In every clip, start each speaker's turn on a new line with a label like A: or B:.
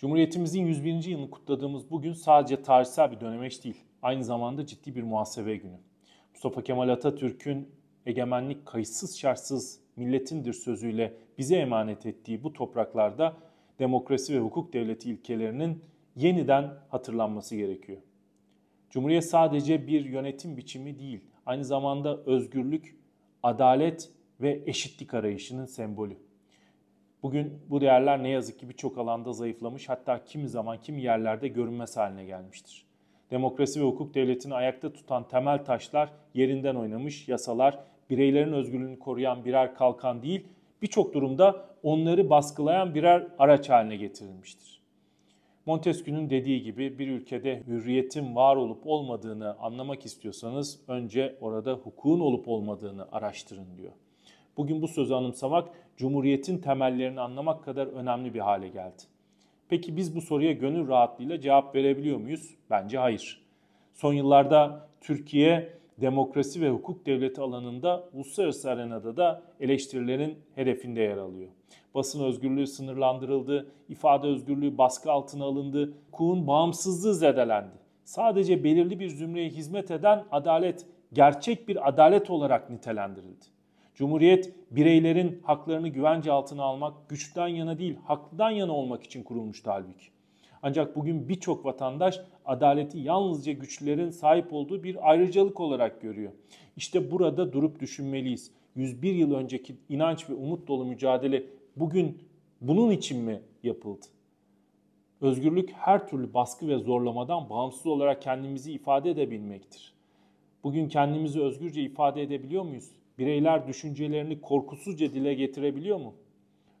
A: Cumhuriyetimizin 101. yılını kutladığımız bugün sadece tarihsel bir dönemeç değil, aynı zamanda ciddi bir muhasebe günü. Mustafa Kemal Atatürk'ün egemenlik kayıtsız şartsız milletindir sözüyle bize emanet ettiği bu topraklarda demokrasi ve hukuk devleti ilkelerinin yeniden hatırlanması gerekiyor. Cumhuriyet sadece bir yönetim biçimi değil, aynı zamanda özgürlük, adalet ve eşitlik arayışının sembolü. Bugün bu değerler ne yazık ki birçok alanda zayıflamış hatta kimi zaman kimi yerlerde görünmez haline gelmiştir. Demokrasi ve hukuk devletini ayakta tutan temel taşlar yerinden oynamış yasalar bireylerin özgürlüğünü koruyan birer kalkan değil birçok durumda onları baskılayan birer araç haline getirilmiştir. Montesquieu'nun dediği gibi bir ülkede hürriyetin var olup olmadığını anlamak istiyorsanız önce orada hukukun olup olmadığını araştırın diyor bugün bu sözü anımsamak Cumhuriyet'in temellerini anlamak kadar önemli bir hale geldi. Peki biz bu soruya gönül rahatlığıyla cevap verebiliyor muyuz? Bence hayır. Son yıllarda Türkiye demokrasi ve hukuk devleti alanında uluslararası arenada da eleştirilerin hedefinde yer alıyor. Basın özgürlüğü sınırlandırıldı, ifade özgürlüğü baskı altına alındı, hukukun bağımsızlığı zedelendi. Sadece belirli bir zümreye hizmet eden adalet gerçek bir adalet olarak nitelendirildi. Cumhuriyet bireylerin haklarını güvence altına almak, güçten yana değil haklıdan yana olmak için kurulmuştu halbuki. Ancak bugün birçok vatandaş adaleti yalnızca güçlülerin sahip olduğu bir ayrıcalık olarak görüyor. İşte burada durup düşünmeliyiz. 101 yıl önceki inanç ve umut dolu mücadele bugün bunun için mi yapıldı? Özgürlük her türlü baskı ve zorlamadan bağımsız olarak kendimizi ifade edebilmektir. Bugün kendimizi özgürce ifade edebiliyor muyuz? Bireyler düşüncelerini korkusuzca dile getirebiliyor mu?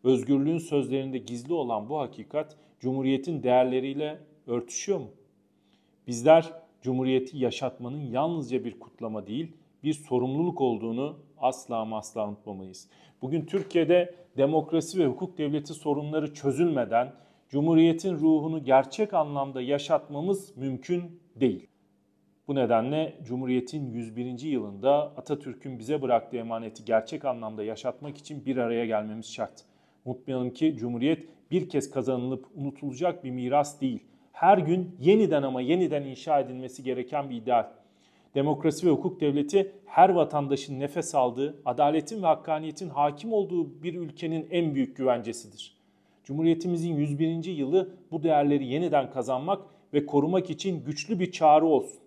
A: Özgürlüğün sözlerinde gizli olan bu hakikat cumhuriyetin değerleriyle örtüşüyor mu? Bizler cumhuriyeti yaşatmanın yalnızca bir kutlama değil, bir sorumluluk olduğunu asla ama asla unutmamalıyız. Bugün Türkiye'de demokrasi ve hukuk devleti sorunları çözülmeden cumhuriyetin ruhunu gerçek anlamda yaşatmamız mümkün değil. Bu nedenle Cumhuriyet'in 101. yılında Atatürk'ün bize bıraktığı emaneti gerçek anlamda yaşatmak için bir araya gelmemiz şart. Unutmayalım ki Cumhuriyet bir kez kazanılıp unutulacak bir miras değil. Her gün yeniden ama yeniden inşa edilmesi gereken bir ideal. Demokrasi ve hukuk devleti her vatandaşın nefes aldığı, adaletin ve hakkaniyetin hakim olduğu bir ülkenin en büyük güvencesidir. Cumhuriyetimizin 101. yılı bu değerleri yeniden kazanmak ve korumak için güçlü bir çağrı olsun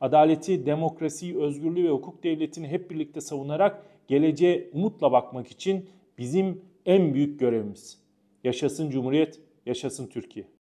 A: adaleti, demokrasiyi, özgürlüğü ve hukuk devletini hep birlikte savunarak geleceğe umutla bakmak için bizim en büyük görevimiz. Yaşasın Cumhuriyet, yaşasın Türkiye.